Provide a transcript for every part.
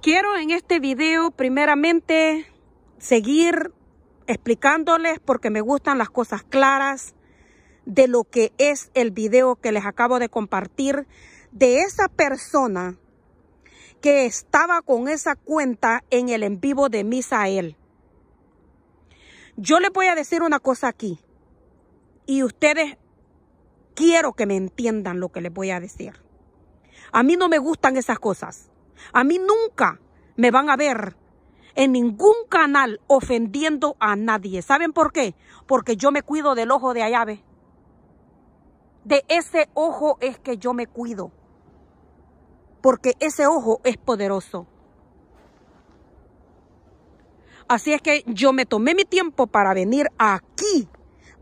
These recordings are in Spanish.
Quiero en este video primeramente seguir explicándoles porque me gustan las cosas claras de lo que es el video que les acabo de compartir de esa persona que estaba con esa cuenta en el en vivo de Misael. Yo les voy a decir una cosa aquí y ustedes quiero que me entiendan lo que les voy a decir. A mí no me gustan esas cosas. A mí nunca me van a ver en ningún canal ofendiendo a nadie. ¿Saben por qué? Porque yo me cuido del ojo de Ayabe. De ese ojo es que yo me cuido. Porque ese ojo es poderoso. Así es que yo me tomé mi tiempo para venir aquí,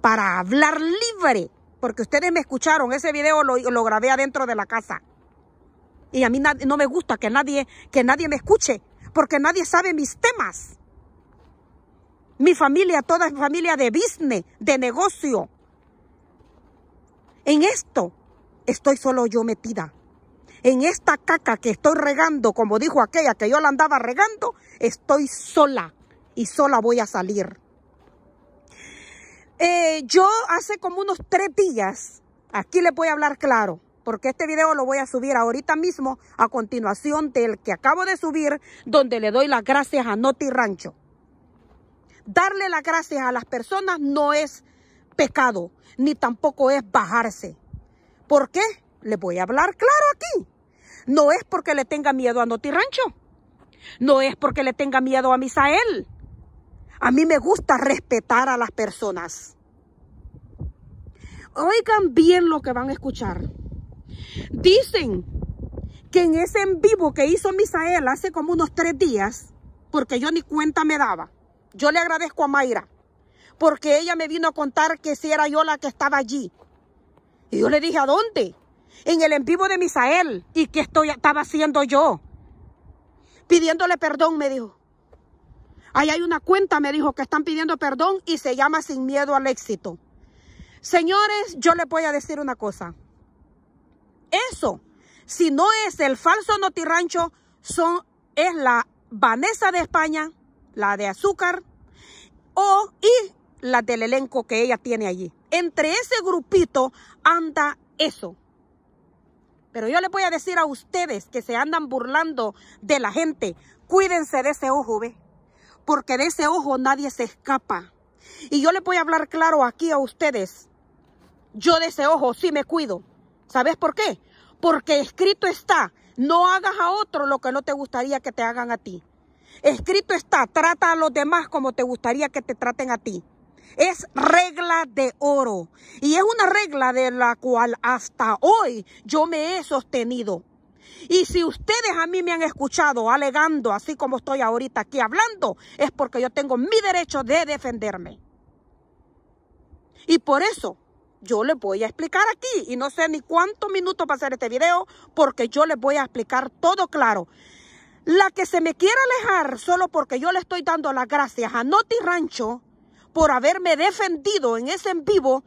para hablar libre. Porque ustedes me escucharon, ese video lo grabé adentro de la casa. Y a mí no me gusta que nadie, que nadie me escuche, porque nadie sabe mis temas. Mi familia, toda es familia de business, de negocio. En esto estoy solo yo metida. En esta caca que estoy regando, como dijo aquella que yo la andaba regando, estoy sola y sola voy a salir. Eh, yo hace como unos tres días, aquí le voy a hablar claro, porque este video lo voy a subir ahorita mismo a continuación del que acabo de subir, donde le doy las gracias a Noti Rancho. Darle las gracias a las personas no es pecado, ni tampoco es bajarse. ¿Por qué? Les voy a hablar claro aquí. No es porque le tenga miedo a Noti Rancho. No es porque le tenga miedo a Misael. A mí me gusta respetar a las personas. Oigan bien lo que van a escuchar. Dicen que en ese en vivo que hizo Misael hace como unos tres días, porque yo ni cuenta me daba, yo le agradezco a Mayra, porque ella me vino a contar que si era yo la que estaba allí. Y yo le dije, ¿a dónde? En el en vivo de Misael. ¿Y qué estoy, estaba haciendo yo? Pidiéndole perdón, me dijo. Ahí hay una cuenta, me dijo, que están pidiendo perdón y se llama Sin Miedo al Éxito. Señores, yo les voy a decir una cosa. Eso, si no es el falso notirrancho, son, es la Vanessa de España, la de azúcar, o, y la del elenco que ella tiene allí. Entre ese grupito anda eso. Pero yo le voy a decir a ustedes que se andan burlando de la gente, cuídense de ese ojo, ve. Porque de ese ojo nadie se escapa. Y yo le voy a hablar claro aquí a ustedes. Yo de ese ojo sí me cuido. ¿Sabes por qué? Porque escrito está, no hagas a otro lo que no te gustaría que te hagan a ti. Escrito está, trata a los demás como te gustaría que te traten a ti. Es regla de oro. Y es una regla de la cual hasta hoy yo me he sostenido. Y si ustedes a mí me han escuchado alegando, así como estoy ahorita aquí hablando, es porque yo tengo mi derecho de defenderme. Y por eso yo les voy a explicar aquí y no sé ni cuántos minutos para hacer este video porque yo les voy a explicar todo claro. La que se me quiera alejar solo porque yo le estoy dando las gracias a Noti Rancho por haberme defendido en ese en vivo,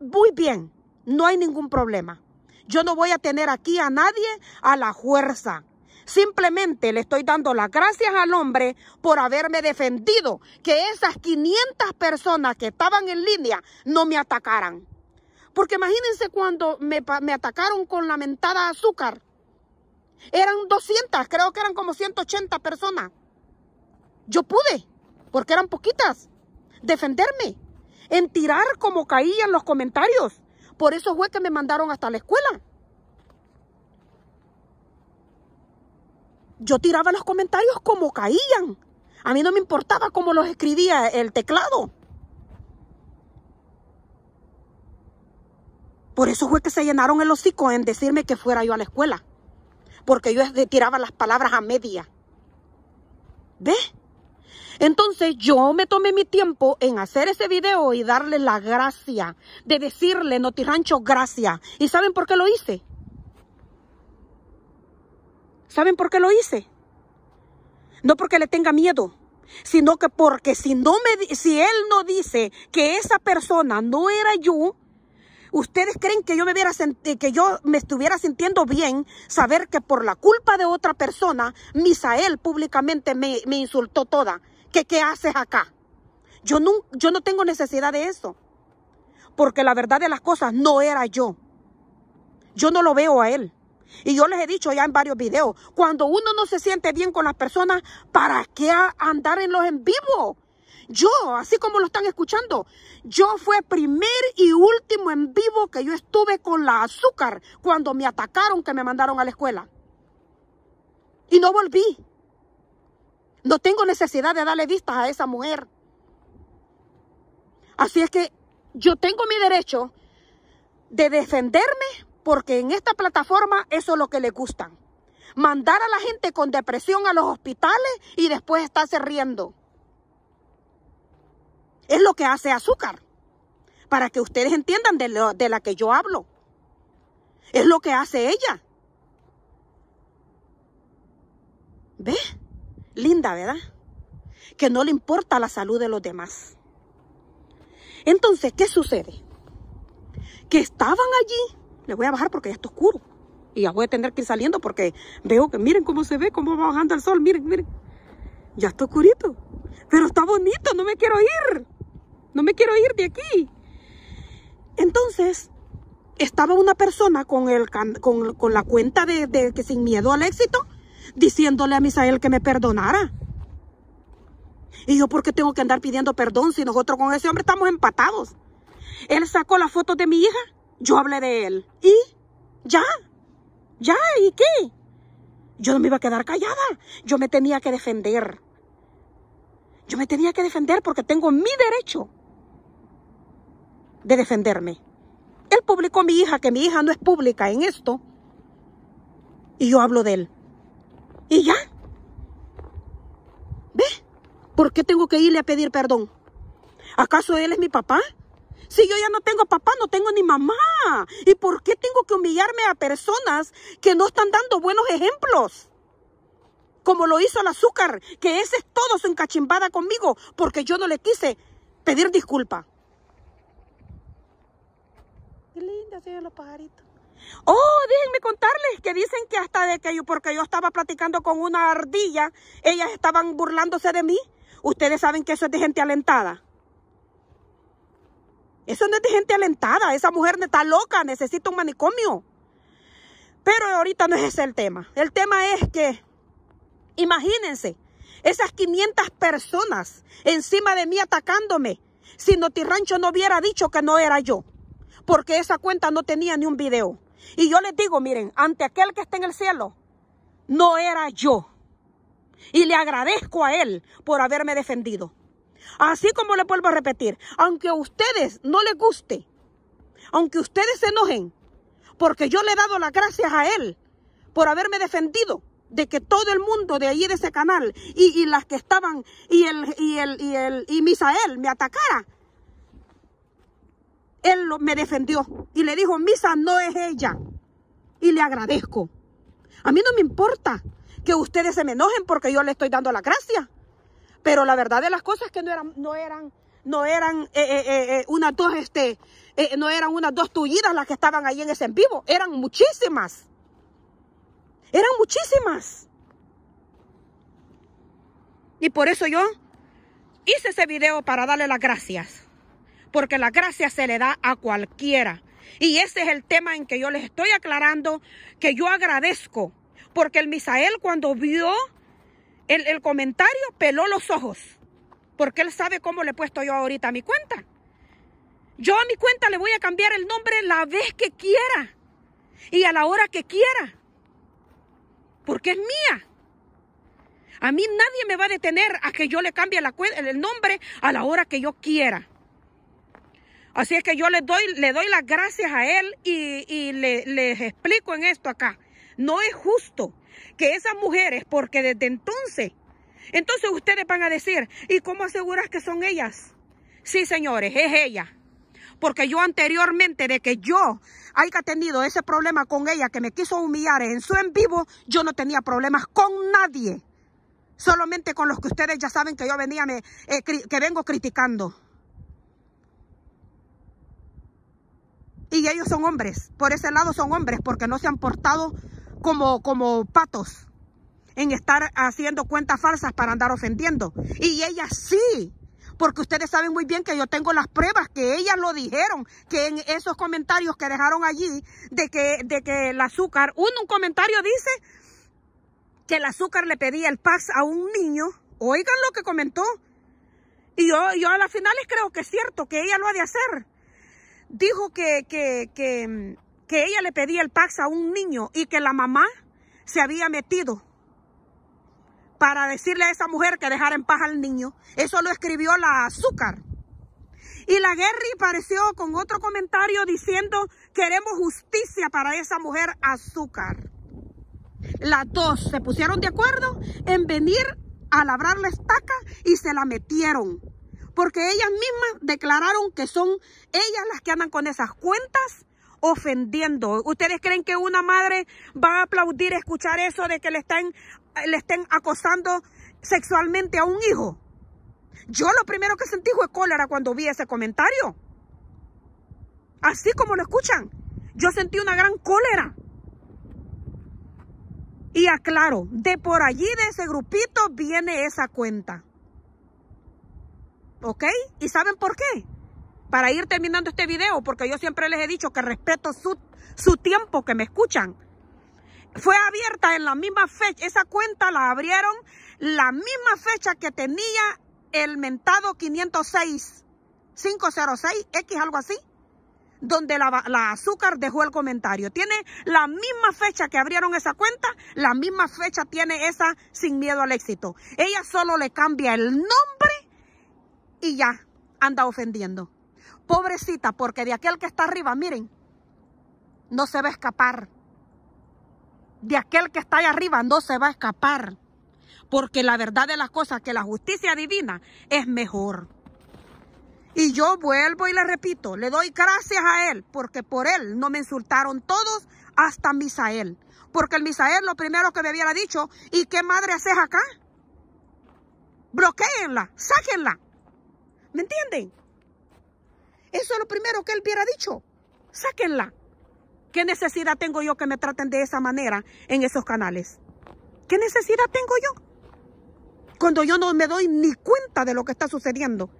muy bien, no hay ningún problema. Yo no voy a tener aquí a nadie a la fuerza. Simplemente le estoy dando las gracias al hombre por haberme defendido, que esas 500 personas que estaban en línea no me atacaran. Porque imagínense cuando me, atacaron con la mentada azúcar. Eran 200, creo que eran como 180 personas. Yo pude, porque eran poquitas, defenderme, en tirar como caían los comentarios. Por eso fue que me mandaron hasta la escuela. Yo tiraba los comentarios como caían. A mí no me importaba cómo los escribía el teclado. Por eso fue que se llenaron el hocico en decirme que fuera yo a la escuela. Porque yo tiraba las palabras a media. ¿Ves? Entonces yo me tomé mi tiempo en hacer ese video y darle la gracia, de decirle Notirancho gracia. ¿Y saben por qué lo hice? ¿Saben por qué lo hice? No porque le tenga miedo, sino que porque si, no me, si él no dice que esa persona no era yo, ¿Ustedes creen que yo, me eh, que yo me estuviera sintiendo bien saber que por la culpa de otra persona, Misael públicamente me, insultó toda? ¿Qué, haces acá? Yo no, yo no tengo necesidad de eso. Porque la verdad de las cosas no era yo. Yo no lo veo a él. Y yo les he dicho ya en varios videos, cuando uno no se siente bien con las personas, ¿para qué andar en los en vivo? Yo, así como lo están escuchando, yo fue primer y último en vivo que yo estuve con la azúcar cuando me atacaron, que me mandaron a la escuela. Y no volví. No tengo necesidad de darle vistas a esa mujer. Así es que yo tengo mi derecho de defenderme porque en esta plataforma eso es lo que le gustan. Mandar a la gente con depresión a los hospitales y después estarse riendo. Es lo que hace azúcar. Para que ustedes entiendan de, lo, de la que yo hablo. Es lo que hace ella. ¿Ve? Linda, ¿verdad? Que no le importa la salud de los demás. Entonces, ¿qué sucede? Que estaban allí. Le voy a bajar porque ya está oscuro. Y ya voy a tener que ir saliendo porque veo que miren cómo se ve, cómo va bajando el sol. Miren, miren. Ya está oscurito pero está bonito, no me quiero ir. No me quiero ir de aquí. Entonces, estaba una persona con, el, con, con la cuenta de, que sin miedo al éxito, diciéndole a Misael que me perdonara. Y yo, ¿por qué tengo que andar pidiendo perdón si nosotros con ese hombre estamos empatados? Él sacó la foto de mi hija, yo hablé de él. ¿Y? ¿Ya? ¿Ya? ¿Y qué? Yo no me iba a quedar callada. Yo me tenía que defender. Yo me tenía que defender porque tengo mi derecho de defenderme. Él publicó a mi hija, que mi hija no es pública en esto. Y yo hablo de él. Y ya. ¿Ve? ¿Por qué tengo que irle a pedir perdón? ¿Acaso él es mi papá? Si yo ya no tengo papá, no tengo ni mamá. ¿Y por qué tengo que humillarme a personas que no están dando buenos ejemplos? como lo hizo el azúcar, que ese es todo su encachimbada conmigo, porque yo no le quise pedir disculpa. Qué linda se los pajaritos. Oh, déjenme contarles que dicen que hasta de que yo, porque yo estaba platicando con una ardilla, ellas estaban burlándose de mí. Ustedes saben que eso es de gente alentada. Eso no es de gente alentada. Esa mujer está loca, necesita un manicomio. Pero ahorita no es ese el tema. El tema es que Imagínense, esas 500 personas encima de mí atacándome. Si Rancho no hubiera dicho que no era yo, porque esa cuenta no tenía ni un video. Y yo les digo, miren, ante aquel que está en el cielo, no era yo. Y le agradezco a él por haberme defendido. Así como le vuelvo a repetir, aunque a ustedes no les guste, aunque ustedes se enojen, porque yo le he dado las gracias a él por haberme defendido, de que todo el mundo de ahí de ese canal y, y las que estaban y el y el y el y Misael me atacara. Él me defendió y le dijo, Misa no es ella. Y le agradezco. A mí no me importa que ustedes se me enojen porque yo le estoy dando la gracia. Pero la verdad de las cosas que no eran, no eran, no eran eh, eh, eh, eh unas dos, este, no eran unas dos tullidas las que estaban ahí en ese en vivo. Eran muchísimas. Eran muchísimas. Y por eso yo hice ese video para darle las gracias. Porque la gracia se le da a cualquiera. Y ese es el tema en que yo les estoy aclarando, que yo agradezco. Porque el Misael cuando vio el, el comentario, peló los ojos. Porque él sabe cómo le he puesto yo ahorita a mi cuenta. Yo a mi cuenta le voy a cambiar el nombre la vez que quiera. Y a la hora que quiera porque es mía. A mí nadie me va a detener a que yo le cambie la, el nombre a la hora que yo quiera. Así es que yo le doy, le doy las gracias a él y, le, les explico en esto acá. No es justo que esas mujeres, porque desde entonces, entonces ustedes van a decir, ¿y cómo aseguras que son ellas? Sí, señores, es ella. Porque yo anteriormente, de que yo que tenido ese problema con ella que me quiso humillar en su en vivo, yo no tenía problemas con nadie. Solamente con los que ustedes ya saben que yo venía, me, eh, que vengo criticando. Y ellos son hombres, por ese lado son hombres, porque no se han portado como, como patos en estar haciendo cuentas falsas para andar ofendiendo. Y ella sí porque ustedes saben muy bien que yo tengo las pruebas que ellas lo dijeron, que en esos comentarios que dejaron allí de que, de que el azúcar, uno un comentario dice que el azúcar le pedía el Pax a un niño, oigan lo que comentó, y yo, yo a las finales creo que es cierto, que ella lo ha de hacer. Dijo que, que, que, que ella le pedía el Pax a un niño y que la mamá se había metido para decirle a esa mujer que dejara en paz al niño. Eso lo escribió la azúcar. Y la Guerri pareció con otro comentario diciendo, queremos justicia para esa mujer azúcar. Las dos se pusieron de acuerdo en venir a labrar la estaca y se la metieron. Porque ellas mismas declararon que son ellas las que andan con esas cuentas ofendiendo. ¿Ustedes creen que una madre va a aplaudir escuchar eso de que le están le estén acosando sexualmente a un hijo. Yo lo primero que sentí fue cólera cuando vi ese comentario. Así como lo escuchan, yo sentí una gran cólera. Y aclaro, de por allí, de ese grupito, viene esa cuenta. ¿Ok? ¿Y saben por qué? Para ir terminando este video, porque yo siempre les he dicho que respeto su, su tiempo que me escuchan fue abierta en la misma fecha, esa cuenta la abrieron la misma fecha que tenía el mentado 506, 506X, algo así, donde la, azúcar dejó el comentario. Tiene la misma fecha que abrieron esa cuenta, la misma fecha tiene esa sin miedo al éxito. Ella solo le cambia el nombre y ya anda ofendiendo. Pobrecita, porque de aquel que está arriba, miren, no se va a escapar de aquel que está allá arriba no se va a escapar. Porque la verdad de las cosas, que la justicia divina es mejor. Y yo vuelvo y le repito, le doy gracias a él, porque por él no me insultaron todos, hasta Misael. Porque el Misael lo primero que me hubiera dicho, ¿y qué madre haces acá? Bloquéenla, sáquenla. ¿Me entienden? Eso es lo primero que él hubiera dicho. Sáquenla. ¿Qué necesidad tengo yo que me traten de esa manera en esos canales? ¿Qué necesidad tengo yo? Cuando yo no me doy ni cuenta de lo que está sucediendo.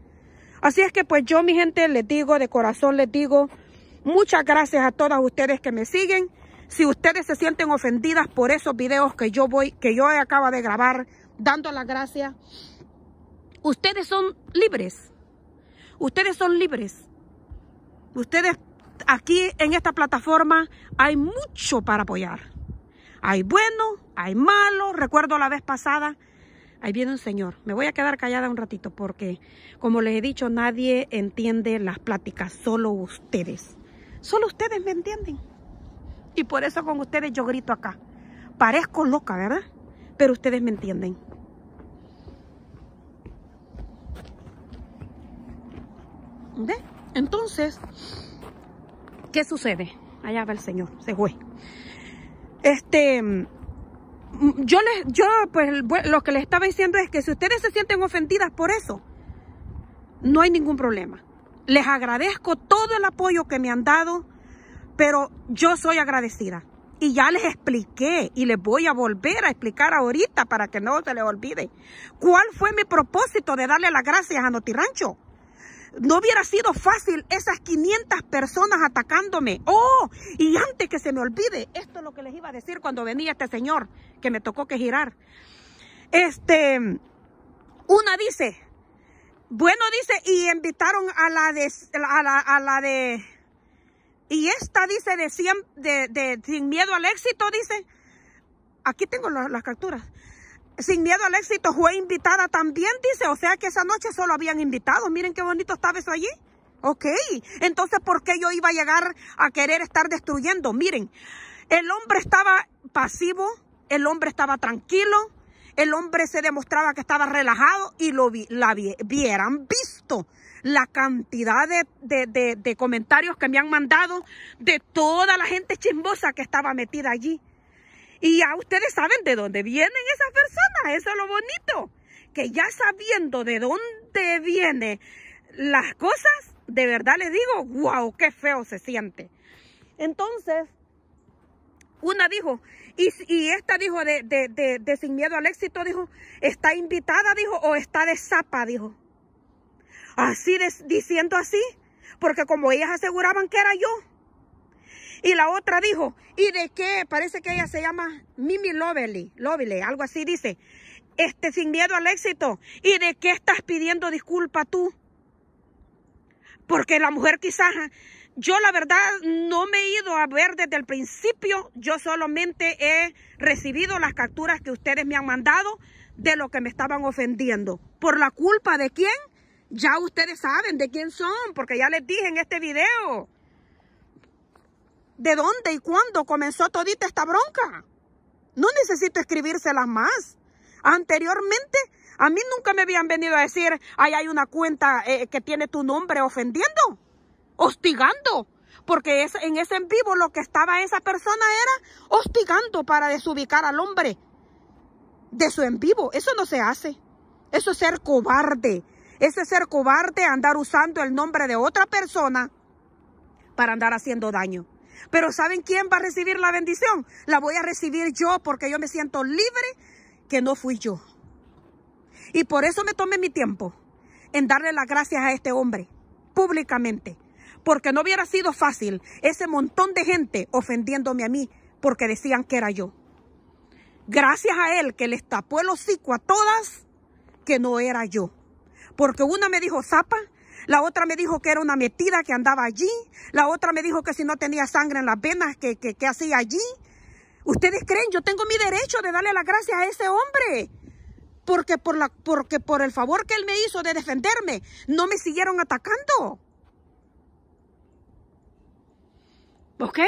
Así es que pues yo mi gente les digo, de corazón les digo, muchas gracias a todas ustedes que me siguen. Si ustedes se sienten ofendidas por esos videos que yo voy, que yo acaba de grabar, dando las gracias, ustedes son libres. Ustedes son libres. Ustedes aquí en esta plataforma hay mucho para apoyar. Hay bueno, hay malo. Recuerdo la vez pasada, ahí viene un señor. Me voy a quedar callada un ratito porque, como les he dicho, nadie entiende las pláticas, solo ustedes. Solo ustedes me entienden. Y por eso con ustedes yo grito acá. Parezco loca, ¿verdad? Pero ustedes me entienden. ¿Ve? Entonces, ¿Qué sucede? Allá va el señor, se fue. Este, mm, yo les, yo pues lo que les estaba diciendo es que si ustedes se sienten ofendidas por eso, no hay ningún problema. Les agradezco todo el apoyo que me han dado, pero yo soy agradecida. Y ya les expliqué y les voy a volver a explicar ahorita para que no se les olvide cuál fue mi propósito de darle las gracias a Notirancho no hubiera sido fácil esas 500 personas atacándome. Oh, y antes que se me olvide, esto es lo que les iba a decir cuando venía este señor que me tocó que girar. Este, una dice, bueno, dice, y invitaron a la de, a la, de, y esta dice de, de, sin miedo al éxito, dice, aquí tengo las capturas. Sin Miedo al Éxito fue invitada también, dice. O sea que esa noche solo habían invitado. Miren qué bonito estaba eso allí. Ok, entonces ¿por qué yo iba a llegar a querer estar destruyendo? Miren, el hombre estaba pasivo, el hombre estaba tranquilo, el hombre se demostraba que estaba relajado y lo vi, la vieran visto la cantidad de, de comentarios que me han mandado de toda la gente chismosa que estaba metida allí. Y ya ustedes saben de dónde vienen esas personas, eso es lo bonito. Que ya sabiendo de dónde vienen las cosas, de verdad les digo, wow, qué feo se siente. Entonces, una dijo, y, esta dijo de, de, Sin Miedo al Éxito, dijo, está invitada, dijo, o está de zapa, dijo. Así, diciendo así, porque como ellas aseguraban que era yo, y la otra dijo, ¿y de qué? Parece que ella se llama Mimi Lovely, Lovely, algo así dice. Este, sin miedo al éxito. ¿Y de qué estás pidiendo disculpa tú? Porque la mujer quizás, yo la verdad no me he ido a ver desde el principio, yo solamente he recibido las capturas que ustedes me han mandado de lo que me estaban ofendiendo. ¿Por la culpa de quién? Ya ustedes saben de quién son, porque ya les dije en este video de dónde y cuándo comenzó todita esta bronca. No necesito escribírselas más. Anteriormente, a mí nunca me habían venido a decir, ahí hay una cuenta eh, que tiene tu nombre ofendiendo, hostigando. Porque en ese en vivo lo que estaba esa persona era hostigando para desubicar al hombre de su en vivo. Eso no se hace. Eso es ser cobarde. Ese ser cobarde andar usando el nombre de otra persona para andar haciendo daño. Pero ¿saben quién va a recibir la bendición? La voy a recibir yo porque yo me siento libre que no fui yo. Y por eso me tomé mi tiempo en darle las gracias a este hombre públicamente. Porque no hubiera sido fácil ese montón de gente ofendiéndome a mí porque decían que era yo. Gracias a él que les tapó el hocico a todas que no era yo. Porque una me dijo zapa la otra me dijo que era una metida que andaba allí. La otra me dijo que si no tenía sangre en las venas, que, hacía allí. ¿Ustedes creen? Yo tengo mi derecho de darle las gracias a ese hombre. Porque por, la, porque por el favor que él me hizo de defenderme, no me siguieron atacando. ¿Ok?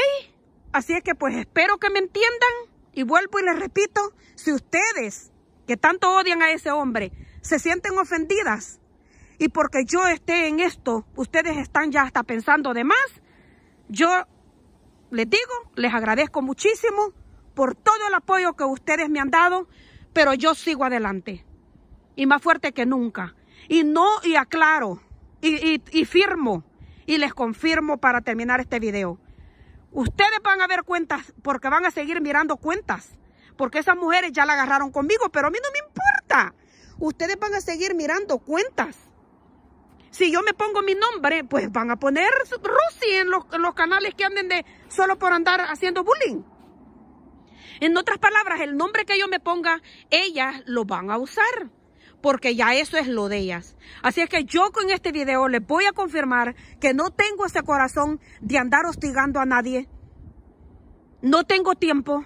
Así es que pues espero que me entiendan. Y vuelvo y les repito, si ustedes que tanto odian a ese hombre se sienten ofendidas, y porque yo esté en esto, ustedes están ya hasta pensando de más. Yo les digo, les agradezco muchísimo por todo el apoyo que ustedes me han dado, pero yo sigo adelante y más fuerte que nunca. Y no, y aclaro, y, y firmo, y les confirmo para terminar este video. Ustedes van a ver cuentas porque van a seguir mirando cuentas, porque esas mujeres ya la agarraron conmigo, pero a mí no me importa. Ustedes van a seguir mirando cuentas si yo me pongo mi nombre, pues van a poner Rusi en los, canales que anden de solo por andar haciendo bullying. En otras palabras, el nombre que yo me ponga, ellas lo van a usar. Porque ya eso es lo de ellas. Así es que yo con este video les voy a confirmar que no tengo ese corazón de andar hostigando a nadie. No tengo tiempo.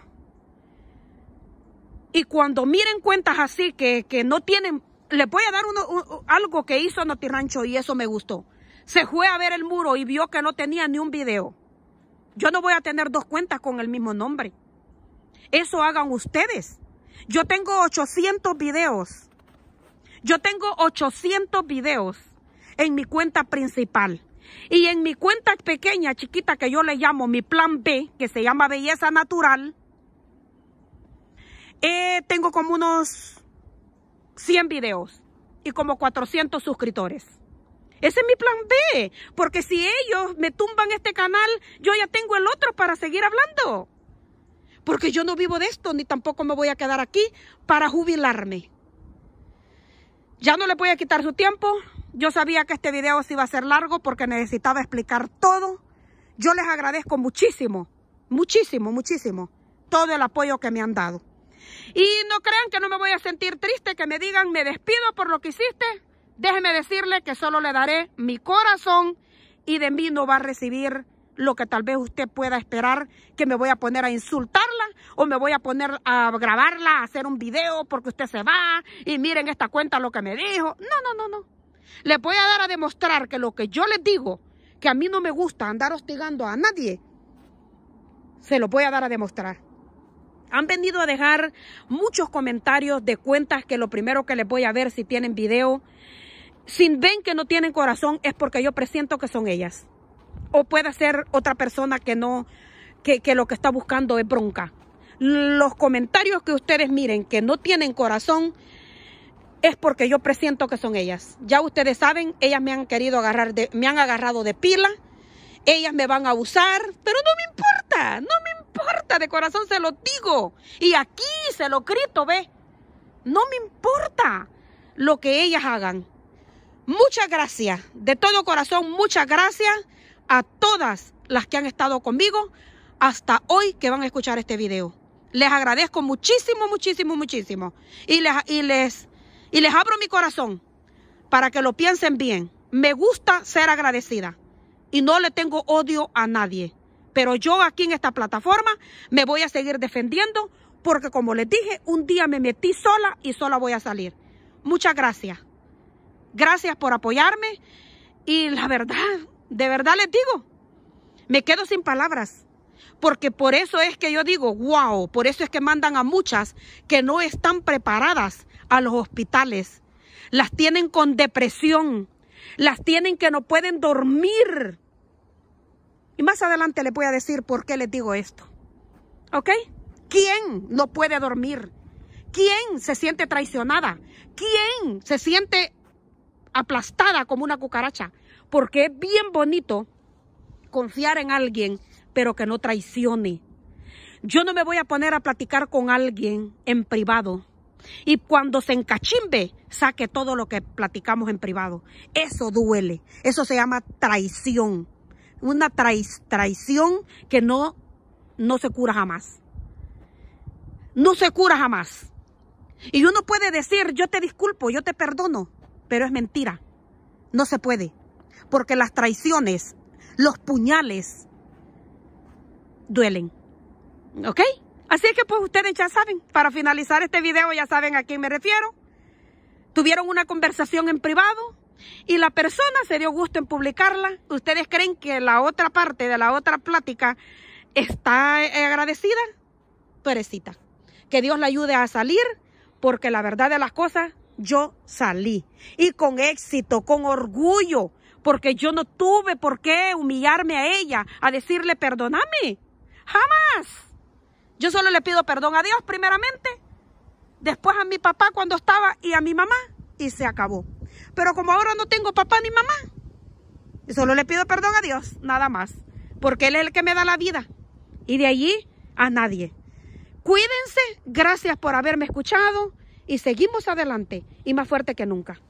Y cuando miren cuentas así que, que no tienen le voy a dar uno, algo que hizo Noti Rancho y eso me gustó. Se fue a ver el muro y vio que no tenía ni un video. Yo no voy a tener dos cuentas con el mismo nombre. Eso hagan ustedes. Yo tengo 800 videos. Yo tengo 800 videos en mi cuenta principal. Y en mi cuenta pequeña, chiquita, que yo le llamo mi plan B, que se llama Belleza Natural, eh, tengo como unos 100 videos y como 400 suscriptores. Ese es mi plan B, porque si ellos me tumban este canal, yo ya tengo el otro para seguir hablando. Porque yo no vivo de esto, ni tampoco me voy a quedar aquí para jubilarme. Ya no le voy a quitar su tiempo. Yo sabía que este video se iba a ser largo porque necesitaba explicar todo. Yo les agradezco muchísimo, muchísimo, muchísimo todo el apoyo que me han dado. Y no crean que no me voy a sentir triste, que me digan me despido por lo que hiciste. Déjeme decirle que solo le daré mi corazón y de mí no va a recibir lo que tal vez usted pueda esperar, que me voy a poner a insultarla o me voy a poner a grabarla, a hacer un video porque usted se va y miren esta cuenta lo que me dijo. No, no, no, no. le voy a dar a demostrar que lo que yo les digo, que a mí no me gusta andar hostigando a nadie, se lo voy a dar a demostrar. Han venido a dejar muchos comentarios de cuentas que lo primero que les voy a ver si tienen video. Si ven que no tienen corazón es porque yo presiento que son ellas. O puede ser otra persona que no, que, lo que está buscando es bronca. Los comentarios que ustedes miren que no tienen corazón es porque yo presiento que son ellas. Ya ustedes saben, ellas me han querido agarrar, de, me han agarrado de pila, ellas me van a abusar, pero no me importa, no me importa importa, de corazón se lo digo. Y aquí se lo grito, ve. No me importa lo que ellas hagan. Muchas gracias, de todo corazón, muchas gracias a todas las que han estado conmigo hasta hoy que van a escuchar este video. Les agradezco muchísimo, muchísimo, muchísimo. Y les, y les, y les abro mi corazón para que lo piensen bien. Me gusta ser agradecida y no le tengo odio a nadie. Pero yo aquí en esta plataforma me voy a seguir defendiendo porque como les dije, un día me metí sola y sola voy a salir. Muchas gracias. Gracias por apoyarme y la verdad, de verdad les digo, me quedo sin palabras. Porque por eso es que yo digo, wow, por eso es que mandan a muchas que no están preparadas a los hospitales. Las tienen con depresión, las tienen que no pueden dormir y más adelante le voy a decir por qué les digo esto. ¿Ok? ¿Quién no puede dormir? ¿Quién se siente traicionada? ¿Quién se siente aplastada como una cucaracha? Porque es bien bonito confiar en alguien, pero que no traicione. Yo no me voy a poner a platicar con alguien en privado. Y cuando se encachimbe, saque todo lo que platicamos en privado. Eso duele. Eso se llama traición una traición que no, no se cura jamás. No se cura jamás. Y uno puede decir, yo te disculpo, yo te perdono, pero es mentira. No se puede. Porque las traiciones, los puñales, duelen. ¿Ok? Así que pues ustedes ya saben, para finalizar este video ya saben a quién me refiero. Tuvieron una conversación en privado, y la persona se dio gusto en publicarla, ¿ustedes creen que la otra parte de la otra plática está eh, agradecida? Perecita. Que Dios la ayude a salir, porque la verdad de las cosas, yo salí. Y con éxito, con orgullo, porque yo no tuve por qué humillarme a ella, a decirle perdóname. Jamás. Yo solo le pido perdón a Dios primeramente, después a mi papá cuando estaba y a mi mamá, y se acabó. Pero como ahora no tengo papá ni mamá, solo le pido perdón a Dios, nada más. Porque Él es el que me da la vida. Y de allí a nadie. Cuídense, gracias por haberme escuchado y seguimos adelante y más fuerte que nunca.